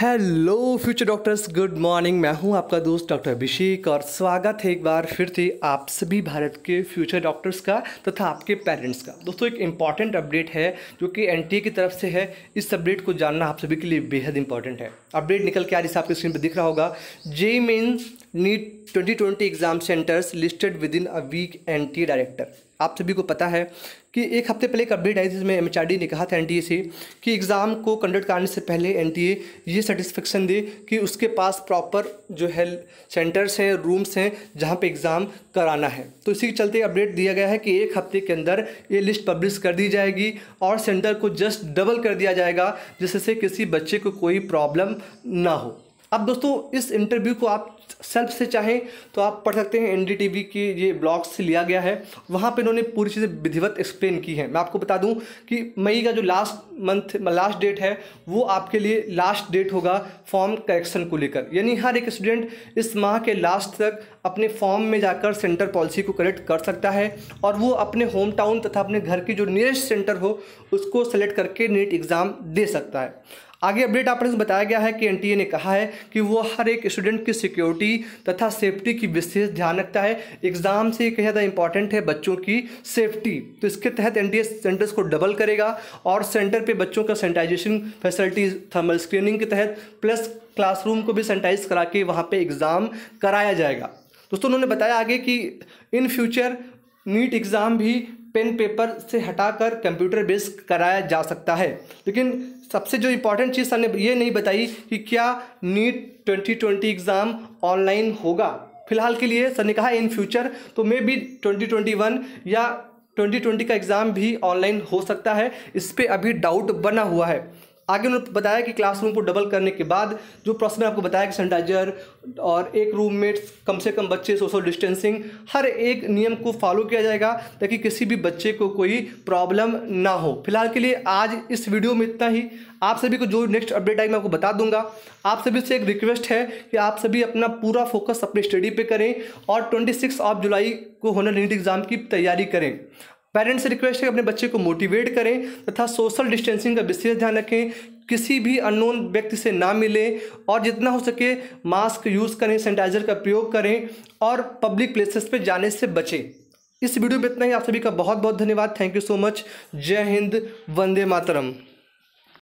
hello future doctors good morning मैं हूं आपका दोस्त डॉक्टर अभिषेक और स्वागत है एक बार फिर से आप सभी भारत के फ्यूचर डॉक्टर्स का तथा तो आपके पेरेंट्स का दोस्तों एक इम्पॉर्टेंट अपडेट है जो कि एन की तरफ से है इस अपडेट को जानना आप सभी के लिए बेहद इंपॉर्टेंट है अपडेट निकल के आज इसे आपके स्क्रीन पर दिख रहा होगा जे मीन NEET twenty exam centres listed within a week an director आप सभी को पता है कि एक हफ्ते पहले एक अपडेट आई थी जिसमें एम ने कहा था एन से कि एग्ज़ाम को कंडक्ट करने से पहले एन ये सेटिस्फेक्शन दे कि उसके पास प्रॉपर जो है सेंटर्स हैं रूम्स हैं जहाँ पे एग्ज़ाम कराना है तो इसी के चलते अपडेट दिया गया है कि एक हफ्ते के अंदर ये लिस्ट पब्लिश कर दी जाएगी और सेंटर को जस्ट डबल कर दिया जाएगा जिससे किसी बच्चे को कोई प्रॉब्लम ना हो अब दोस्तों इस इंटरव्यू को आप सेल्फ से चाहें तो आप पढ़ सकते हैं एनडीटीवी की ये ब्लॉग से लिया गया है वहाँ पे इन्होंने पूरी चीज़ें विधिवत एक्सप्लेन की है मैं आपको बता दूं कि मई का जो लास्ट मंथ लास्ट डेट है वो आपके लिए लास्ट डेट होगा फॉर्म करेक्शन को लेकर यानी हर एक स्टूडेंट इस माह के लास्ट तक अपने फॉर्म में जाकर सेंटर पॉलिसी को करेक्ट कर सकता है और वो अपने होम टाउन तथा अपने घर की जो नियरेस्ट सेंटर हो उसको सेलेक्ट करके नीट एग्ज़ाम दे सकता है आगे अपडेट आपने बताया गया है कि एनटीए ने कहा है कि वो हर एक स्टूडेंट की सिक्योरिटी तथा सेफ्टी की विशेष ध्यान रखता है एग्जाम से कहीं ज़्यादा इंपॉर्टेंट है बच्चों की सेफ्टी तो इसके तहत एनटीए सेंटर्स को डबल करेगा और सेंटर पे बच्चों का सैनिटाइजेशन फैसिलिटीज थर्मल स्क्रीनिंग के तहत प्लस क्लासरूम को भी सैनिटाइज करा के वहाँ पर एग्ज़ाम कराया जाएगा दोस्तों उन्होंने बताया आगे कि इन फ्यूचर नीट एग्ज़ाम भी पेन पेपर से हटाकर कंप्यूटर बेस्ड कराया जा सकता है लेकिन सबसे जो इम्पोर्टेंट चीज़ सर ने ये नहीं बताई कि क्या नीट 2020 एग्ज़ाम ऑनलाइन होगा फिलहाल के लिए सर ने कहा इन फ्यूचर तो मे बी 2021 या 2020 का एग्ज़ाम भी ऑनलाइन हो सकता है इस पर अभी डाउट बना हुआ है आगे उन्होंने बताया कि क्लासरूम को डबल करने के बाद जो प्रोसेस आपको बताया कि सैनिटाइजर और एक रूम में कम से कम बच्चे सोशल डिस्टेंसिंग हर एक नियम को फॉलो किया जाएगा ताकि किसी भी बच्चे को कोई प्रॉब्लम ना हो फिलहाल के लिए आज इस वीडियो में इतना ही आप सभी को जो नेक्स्ट अपडेट आई मैं आपको बता दूंगा आप सभी से एक रिक्वेस्ट है कि आप सभी अपना पूरा फोकस अपनी स्टडी पर करें और ट्वेंटी ऑफ जुलाई को होने नीट एग्ज़ाम की तैयारी करें पेरेंट्स से रिक्वेस्ट है अपने बच्चे को मोटिवेट करें तथा सोशल डिस्टेंसिंग का विशेष ध्यान रखें किसी भी अननोन व्यक्ति से ना मिले और जितना हो सके मास्क यूज़ करें सैनिटाइज़र का प्रयोग करें और पब्लिक प्लेसेस पे जाने से बचें इस वीडियो में इतना ही आप सभी का बहुत बहुत धन्यवाद थैंक यू सो मच जय हिंद वंदे मातरम